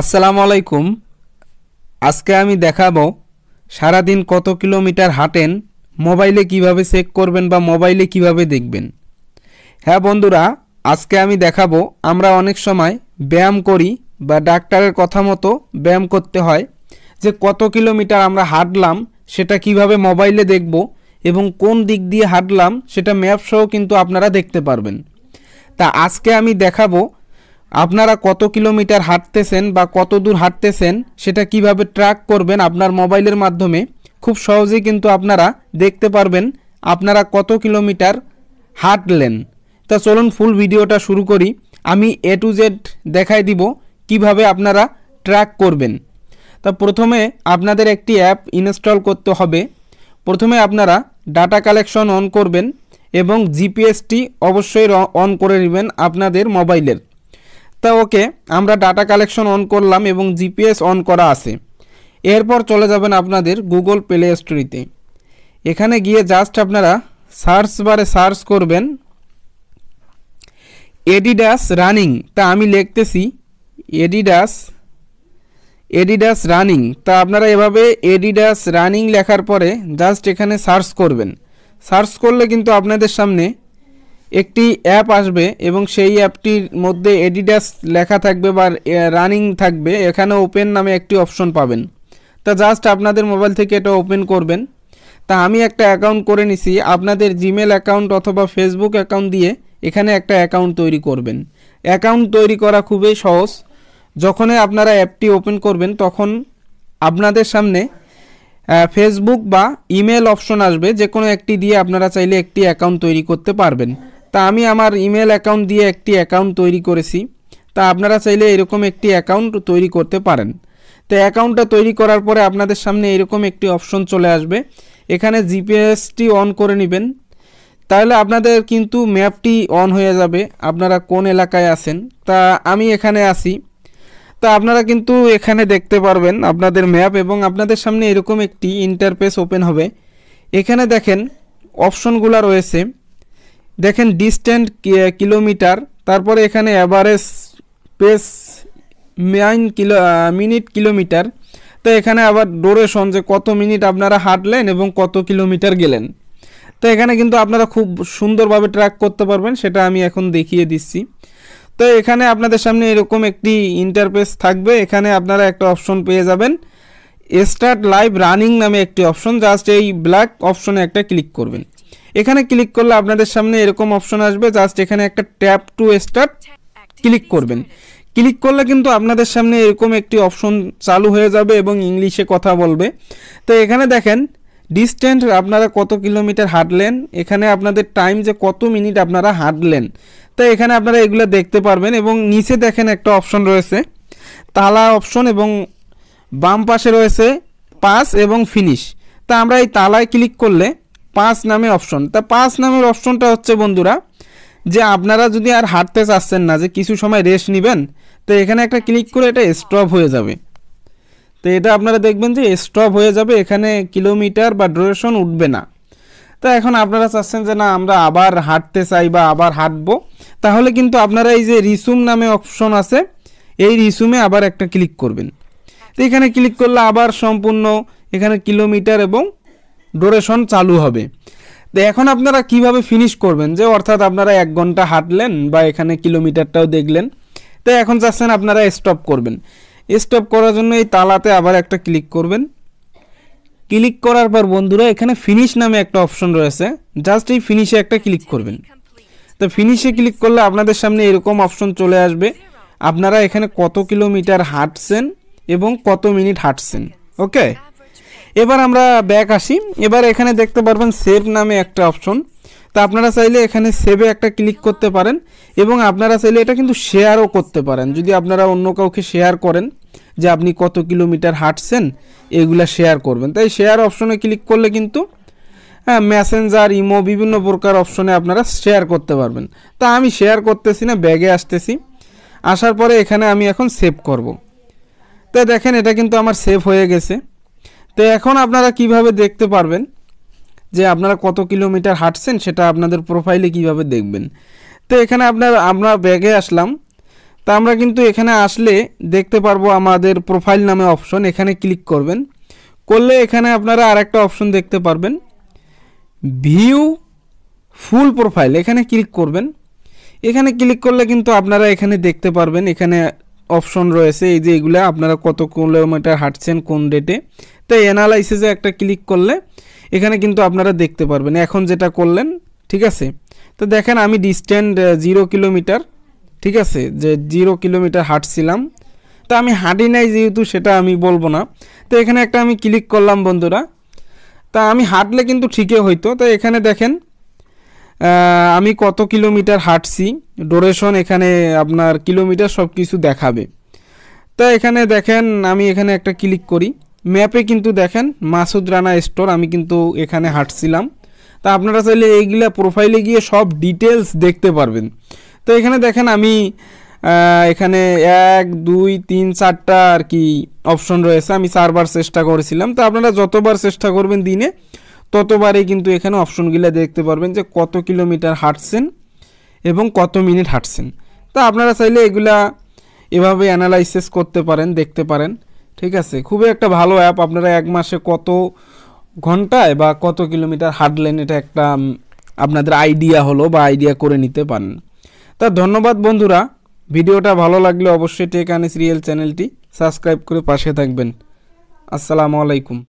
আসসালামু আলাইকুম আজকে আমি দেখাবো সারাদিন কত কিলোমিটার হাঁটেন মোবাইলে কিভাবে চেক করবেন বা মোবাইলে কিভাবে দেখবেন হ্যাঁ বন্ধুরা আজকে আমি দেখাবো আমরা অনেক সময় ব্যায়াম করি বা ডাক্তারের কথা মতো ব্যায়াম করতে হয় যে কত কিলোমিটার আমরা হাঁটলাম সেটা কিভাবে মোবাইলে দেখব এবং কোন দিক দিয়ে হাঁটলাম সেটা ম্যাপসহ কিন্তু আপনারা দেখতে পারবেন তা আজকে আমি দেখাবো আপনারা কত কিলোমিটার হাঁটতেছেন বা কত দূর হাঁটতেছেন সেটা কিভাবে ট্র্যাক করবেন আপনার মোবাইলের মাধ্যমে খুব সহজেই কিন্তু আপনারা দেখতে পারবেন আপনারা কত কিলোমিটার হাঁটলেন তা চলুন ফুল ভিডিওটা শুরু করি আমি এ টু জেড দেখাই দিব কিভাবে আপনারা ট্র্যাক করবেন তা প্রথমে আপনাদের একটি অ্যাপ ইনস্টল করতে হবে প্রথমে আপনারা ডাটা কালেকশন অন করবেন এবং জিপিএসটি অবশ্যই অন করে নেবেন আপনাদের মোবাইলের তা ওকে আমরা ডাটা কালেকশন অন করলাম এবং জিপিএস অন করা আছে এরপর চলে যাবেন আপনাদের গুগল প্লে স্টোরিতে এখানে গিয়ে জাস্ট আপনারা সার্চ বারে সার্চ করবেন এডিডাস রানিং তা আমি লিখতেছি এডিডাস এডিডাস রানিং তা আপনারা এভাবে এডিডাস রানিং লেখার পরে জাস্ট এখানে সার্চ করবেন সার্চ করলে কিন্তু আপনাদের সামনে একটি অ্যাপ আসবে এবং সেই অ্যাপটির মধ্যে এডিডাস লেখা থাকবে বা রানিং থাকবে এখানে ওপেন নামে একটি অপশন পাবেন তা জাস্ট আপনাদের মোবাইল থেকে এটা ওপেন করবেন তা আমি একটা অ্যাকাউন্ট করে নিছি আপনাদের জিমেল অ্যাকাউন্ট অথবা ফেসবুক অ্যাকাউন্ট দিয়ে এখানে একটা অ্যাকাউন্ট তৈরি করবেন অ্যাকাউন্ট তৈরি করা খুবই সহজ যখনই আপনারা অ্যাপটি ওপেন করবেন তখন আপনাদের সামনে ফেসবুক বা ইমেল অপশন আসবে যে কোনো একটি দিয়ে আপনারা চাইলে একটি অ্যাকাউন্ট তৈরি করতে পারবেন তা আমি আমার ইমেল অ্যাকাউন্ট দিয়ে একটি অ্যাকাউন্ট তৈরি করেছি তা আপনারা চাইলে এরকম একটি অ্যাকাউন্ট তৈরি করতে পারেন তো অ্যাকাউন্টটা তৈরি করার পরে আপনাদের সামনে এরকম একটি অপশন চলে আসবে এখানে জিপিএসটি অন করে নেবেন তাহলে আপনাদের কিন্তু ম্যাপটি অন হয়ে যাবে আপনারা কোন এলাকায় আছেন তা আমি এখানে আসি তা আপনারা কিন্তু এখানে দেখতে পারবেন আপনাদের ম্যাপ এবং আপনাদের সামনে এরকম একটি ইন্টারপেস ওপেন হবে এখানে দেখেন অপশনগুলো রয়েছে দেখেন ডিস্টেন্ট কিলোমিটার তারপরে এখানে average pace min kilo minute kilometre তো এখানে আবার ডোরেশন যে কত মিনিট আপনারা হাঁটলেন এবং কত কিলোমিটার গেলেন তো এখানে কিন্তু আপনারা খুব সুন্দরভাবে ট্র্যাক করতে পারবেন সেটা আমি এখন দেখিয়ে দিচ্ছি তো এখানে আপনাদের সামনে এরকম একটি ইন্টারপেস থাকবে এখানে আপনারা একটা অপশন পেয়ে যাবেন স্টার্ট লাইভ রানিং নামে একটি অপশন জাস্ট এই ব্ল্যাক অপশনে একটা ক্লিক করবেন এখানে ক্লিক করলে আপনাদের সামনে এরকম অপশন আসবে জাস্ট এখানে একটা ট্যাপ টু স্টার্ট ক্লিক করবেন ক্লিক করলে কিন্তু আপনাদের সামনে এরকম একটি অপশন চালু হয়ে যাবে এবং ইংলিশে কথা বলবে তো এখানে দেখেন ডিস্টেন্স আপনারা কত কিলোমিটার হাঁটলেন এখানে আপনাদের টাইম যে কত মিনিট আপনারা হাঁটলেন তো এখানে আপনারা এগুলো দেখতে পারবেন এবং নিচে দেখেন একটা অপশন রয়েছে তালা অপশন এবং বাম পাশে রয়েছে পাস এবং ফিনিশ তা আমরা এই তালায় ক্লিক করলে পাঁচ নামে অপশন তা পাঁচ নামের অপশনটা হচ্ছে বন্ধুরা যে আপনারা যদি আর হাঁটতে চাচ্ছেন না যে কিছু সময় রেস্ট নেবেন তো এখানে একটা ক্লিক করে এটা স্টপ হয়ে যাবে তো এটা আপনারা দেখবেন যে স্টপ হয়ে যাবে এখানে কিলোমিটার বা ডোরেশন উঠবে না তো এখন আপনারা চাচ্ছেন যে না আমরা আবার হাঁটতে চাই বা আবার হাঁটবো তাহলে কিন্তু আপনারা এই যে রিসুম নামে অপশন আছে এই রিসুমে আবার একটা ক্লিক করবেন তো এখানে ক্লিক করলে আবার সম্পূর্ণ এখানে কিলোমিটার এবং ডোরেশন চালু হবে তো এখন আপনারা কিভাবে ফিনিশ করবেন যে অর্থাৎ আপনারা এক ঘন্টা হাঁটলেন বা এখানে কিলোমিটারটাও দেখলেন তো এখন চাচ্ছেন আপনারা স্টপ করবেন স্টপ করার জন্য এই তালাতে আবার একটা ক্লিক করবেন ক্লিক করার পর বন্ধুরা এখানে ফিনিশ নামে একটা অপশন রয়েছে জাস্ট এই ফিনিশে একটা ক্লিক করবেন তো ফিনিশে ক্লিক করলে আপনাদের সামনে এরকম অপশন চলে আসবে আপনারা এখানে কত কিলোমিটার হাঁটছেন এবং কত মিনিট হাঁটছেন ওকে এবার আমরা ব্যাক আসি এবার এখানে দেখতে পারবেন সেভ নামে একটা অপশন তা আপনারা চাইলে এখানে সেভে একটা ক্লিক করতে পারেন এবং আপনারা চাইলে এটা কিন্তু শেয়ারও করতে পারেন যদি আপনারা অন্য কাউকে শেয়ার করেন যে আপনি কত কিলোমিটার হাঁটছেন এগুলা শেয়ার করবেন তাই শেয়ার অপশনে ক্লিক করলে কিন্তু হ্যাঁ মেসেঞ্জার ইমো বিভিন্ন প্রকার অপশনে আপনারা শেয়ার করতে পারবেন তা আমি শেয়ার করতেছি না ব্যাগে আসতেছি আসার পরে এখানে আমি এখন সেভ করব। তাই দেখেন এটা কিন্তু আমার সেভ হয়ে গেছে তো এখন আপনারা কিভাবে দেখতে পারবেন যে আপনারা কত কিলোমিটার হাঁটছেন সেটা আপনাদের প্রোফাইলে কিভাবে দেখবেন তো এখানে আপনার আমরা ব্যাগে আসলাম তা আমরা কিন্তু এখানে আসলে দেখতে পারবো আমাদের প্রোফাইল নামে অপশন এখানে ক্লিক করবেন করলে এখানে আপনারা আর একটা অপশন দেখতে পারবেন ভিউ ফুল প্রোফাইল এখানে ক্লিক করবেন এখানে ক্লিক করলে কিন্তু আপনারা এখানে দেখতে পারবেন এখানে অপশন রয়েছে এই যে এগুলো আপনারা কত কিলোমিটার হাঁটছেন কোন ডেটে তো অ্যানালাইসিসে একটা ক্লিক করলে এখানে কিন্তু আপনারা দেখতে পারবেন এখন যেটা করলেন ঠিক আছে তো দেখেন আমি ডিস্ট্যান্ট জিরো কিলোমিটার ঠিক আছে যে জিরো কিলোমিটার হাঁটছিলাম তো আমি হাঁটি নাই যেহেতু সেটা আমি বলবো না তো এখানে একটা আমি ক্লিক করলাম বন্ধুরা তা আমি হাঁটলে কিন্তু ঠিকই হইতো তো এখানে দেখেন আমি কত কিলোমিটার হাঁটছি ডোরেশন এখানে আপনার কিলোমিটার সব কিছু দেখাবে তা এখানে দেখেন আমি এখানে একটা ক্লিক করি ম্যাপে কিন্তু দেখেন মাসুদ রানা স্টোর আমি কিন্তু এখানে হাঁটছিলাম তা আপনারা চাইলে এইগুলা প্রোফাইলে গিয়ে সব ডিটেলস দেখতে পারবেন তো এখানে দেখেন আমি এখানে এক দুই তিন চারটা আর কি অপশন রয়েছে আমি চারবার চেষ্টা করেছিলাম তো আপনারা যতবার চেষ্টা করবেন দিনে ততবারই কিন্তু এখানে অপশনগুলো দেখতে পারবেন যে কত কিলোমিটার হাঁটছেন এবং কত মিনিট হাঁটছেন তা আপনারা চাইলে এগুলা এভাবে অ্যানালাইসিস করতে পারেন দেখতে পারেন ঠিক আছে খুবই একটা ভালো অ্যাপ আপনারা এক মাসে কত ঘন্টায় বা কত কিলোমিটার হাঁটলেন এটা একটা আপনাদের আইডিয়া হলো বা আইডিয়া করে নিতে পারেন তা ধন্যবাদ বন্ধুরা ভিডিওটা ভালো লাগলে অবশ্যই টেক আনিস রিয়েল চ্যানেলটি সাবস্ক্রাইব করে পাশে থাকবেন আসসালামু আলাইকুম